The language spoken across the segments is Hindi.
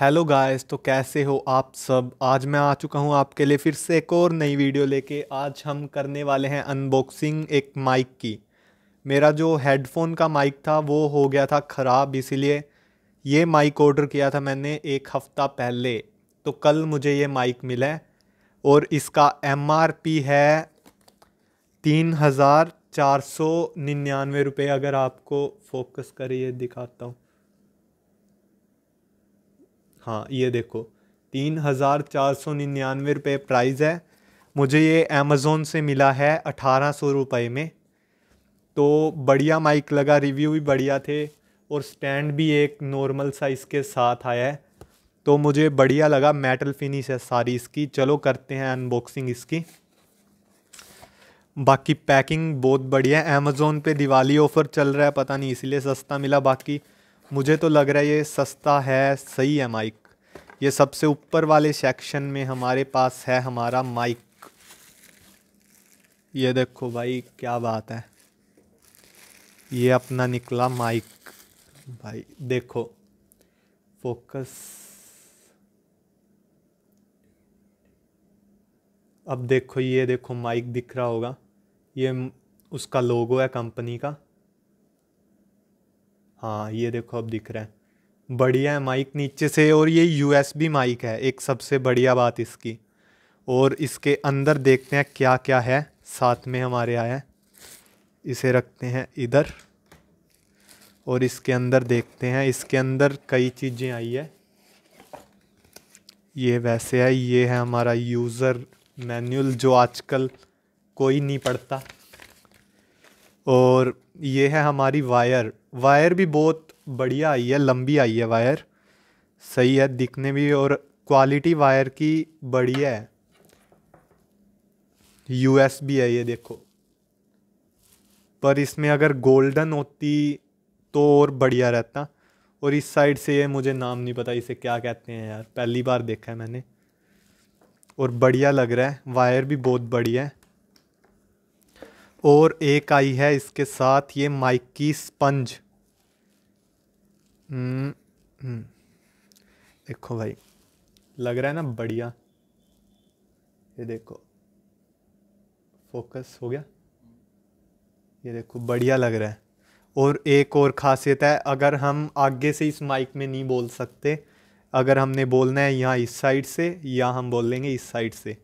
हेलो गाइस तो कैसे हो आप सब आज मैं आ चुका हूँ आपके लिए फिर से एक और नई वीडियो लेके आज हम करने वाले हैं अनबॉक्सिंग एक माइक की मेरा जो हेडफोन का माइक था वो हो गया था ख़राब इसीलिए ये माइक ऑर्डर किया था मैंने एक हफ़्ता पहले तो कल मुझे ये माइक मिला और इसका एम है तीन हज़ार चार सौ निन्यानवे रुपये अगर आपको फोकस करिए दिखाता हूँ हाँ ये देखो तीन हज़ार चार सौ निन्यानवे रुपये प्राइज़ है मुझे ये अमेज़ोन से मिला है अठारह सौ रुपये में तो बढ़िया माइक लगा रिव्यू भी बढ़िया थे और स्टैंड भी एक नॉर्मल साइज़ के साथ आया है तो मुझे बढ़िया लगा मेटल फिनिश है सारी इसकी चलो करते हैं अनबॉक्सिंग इसकी बाकी पैकिंग बहुत बढ़िया है अमेज़ोन पर दिवाली ऑफ़र चल रहा है पता नहीं इसलिए सस्ता मिला बाकी मुझे तो लग रहा है ये सस्ता है सही है माइक ये सबसे ऊपर वाले सेक्शन में हमारे पास है हमारा माइक ये देखो भाई क्या बात है ये अपना निकला माइक भाई देखो फोकस अब देखो ये देखो माइक दिख रहा होगा ये उसका लोगो है कंपनी का हाँ ये देखो अब दिख रहा है बढ़िया है माइक नीचे से और ये यू माइक है एक सबसे बढ़िया बात इसकी और इसके अंदर देखते हैं क्या क्या है साथ में हमारे आया इसे रखते हैं इधर और इसके अंदर देखते हैं इसके अंदर कई चीज़ें आई है ये वैसे है ये है हमारा यूज़र मैनुअल जो आजकल कोई नहीं पढ़ता और ये है हमारी वायर वायर भी बहुत बढ़िया आई है लंबी आई है वायर सही है दिखने भी और क्वालिटी वायर की बढ़िया है यूएस भी है ये देखो पर इसमें अगर गोल्डन होती तो और बढ़िया रहता और इस साइड से ये मुझे नाम नहीं पता इसे क्या कहते हैं यार पहली बार देखा है मैंने और बढ़िया लग रहा है वायर भी बहुत बढ़िया है और एक आई है इसके साथ ये माइकी स्पंज हम्म, हम्म। देखो भाई लग रहा है ना बढ़िया ये देखो फोकस हो गया ये देखो बढ़िया लग रहा है और एक और खासियत है अगर हम आगे से इस माइक में नहीं बोल सकते अगर हमने बोलना है यहाँ इस साइड से या हम बोल लेंगे इस साइड से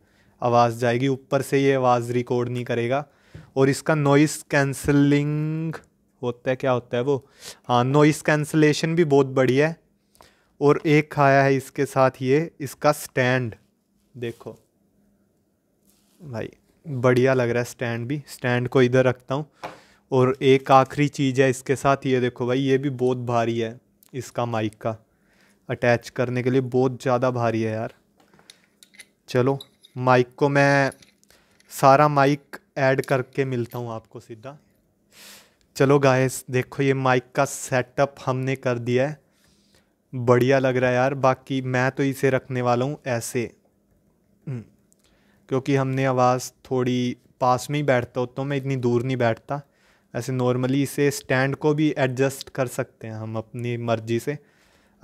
आवाज़ जाएगी ऊपर से ये आवाज़ रिकॉर्ड नहीं करेगा और इसका नॉइस कैंसलिंग होता है क्या होता है वो हाँ नॉइस कैंसलेशन भी बहुत बढ़िया है और एक खाया है इसके साथ ये इसका स्टैंड देखो भाई बढ़िया लग रहा है स्टैंड भी स्टैंड को इधर रखता हूँ और एक आखिरी चीज़ है इसके साथ ये देखो भाई ये भी बहुत भारी है इसका माइक का अटैच करने के लिए बहुत ज़्यादा भारी है यार चलो माइक को मैं सारा माइक ऐड करके मिलता हूँ आपको सीधा चलो गाइस देखो ये माइक का सेटअप हमने कर दिया है बढ़िया लग रहा है यार बाकी मैं तो इसे रखने वाला हूँ ऐसे हम्म, क्योंकि हमने आवाज़ थोड़ी पास में ही बैठता हो तो मैं इतनी दूर नहीं बैठता ऐसे नॉर्मली इसे स्टैंड को भी एडजस्ट कर सकते हैं हम अपनी मर्ज़ी से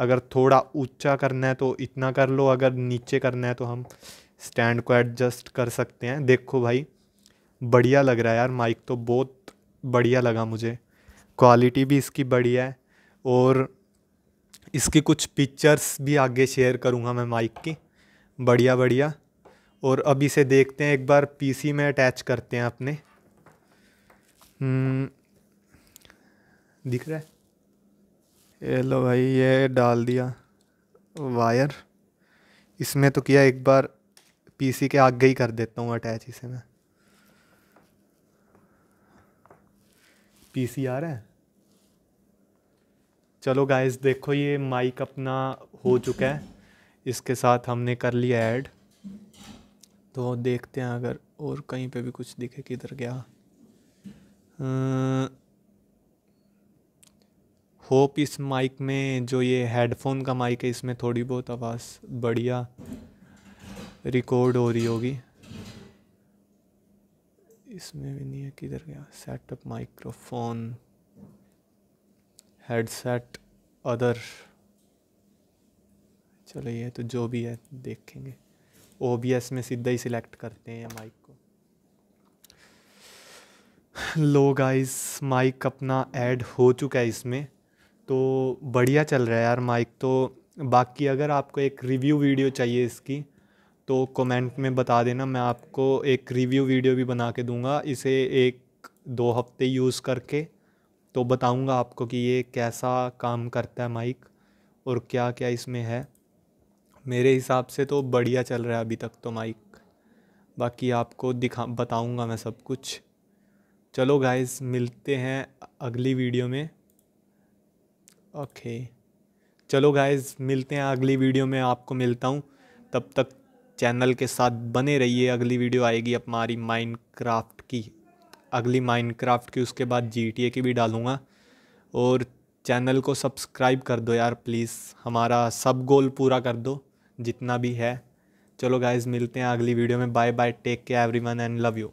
अगर थोड़ा ऊंचा करना है तो इतना कर लो अगर नीचे करना है तो हम स्टैंड को एडजस्ट कर सकते हैं देखो भाई बढ़िया लग रहा है यार माइक तो बहुत बढ़िया लगा मुझे क्वालिटी भी इसकी बढ़िया है और इसकी कुछ पिक्चर्स भी आगे शेयर करूँगा मैं माइक की बढ़िया बढ़िया और अब इसे देखते हैं एक बार पीसी में अटैच करते हैं अपने हम्म, दिख रहा है ये लो भाई ये डाल दिया वायर इसमें तो किया एक बार पीसी के आगे ही कर देता हूँ अटैच इसे मैं पी आ रहा है चलो गाइस देखो ये माइक अपना हो चुका है इसके साथ हमने कर लिया ऐड तो देखते हैं अगर और कहीं पे भी कुछ दिखे किधर गया होप अं, इस माइक में जो ये हेडफोन का माइक है इसमें थोड़ी बहुत आवाज़ बढ़िया रिकॉर्ड हो रही होगी इसमें भी नहीं है किधर गया सेटअप माइक्रोफोन हेडसेट अदर चलो ये तो जो भी है देखेंगे ओ में सीधा ही सिलेक्ट करते हैं माइक को लो गाइस माइक अपना ऐड हो चुका है इसमें तो बढ़िया चल रहा है यार माइक तो बाकी अगर आपको एक रिव्यू वीडियो चाहिए इसकी तो कमेंट में बता देना मैं आपको एक रिव्यू वीडियो भी बना के दूँगा इसे एक दो हफ्ते यूज़ करके तो बताऊँगा आपको कि ये कैसा काम करता है माइक और क्या क्या इसमें है मेरे हिसाब से तो बढ़िया चल रहा है अभी तक तो माइक बाकी आपको दिखा बताऊँगा मैं सब कुछ चलो गाइस मिलते हैं अगली वीडियो में ओके चलो गाइस मिलते हैं अगली वीडियो में आपको मिलता हूँ तब तक चैनल के साथ बने रहिए अगली वीडियो आएगी हमारी माइनक्राफ्ट की अगली माइनक्राफ्ट की उसके बाद जीटीए की भी डालूँगा और चैनल को सब्सक्राइब कर दो यार प्लीज़ हमारा सब गोल पूरा कर दो जितना भी है चलो गाइज मिलते हैं अगली वीडियो में bye bye take care everyone and love you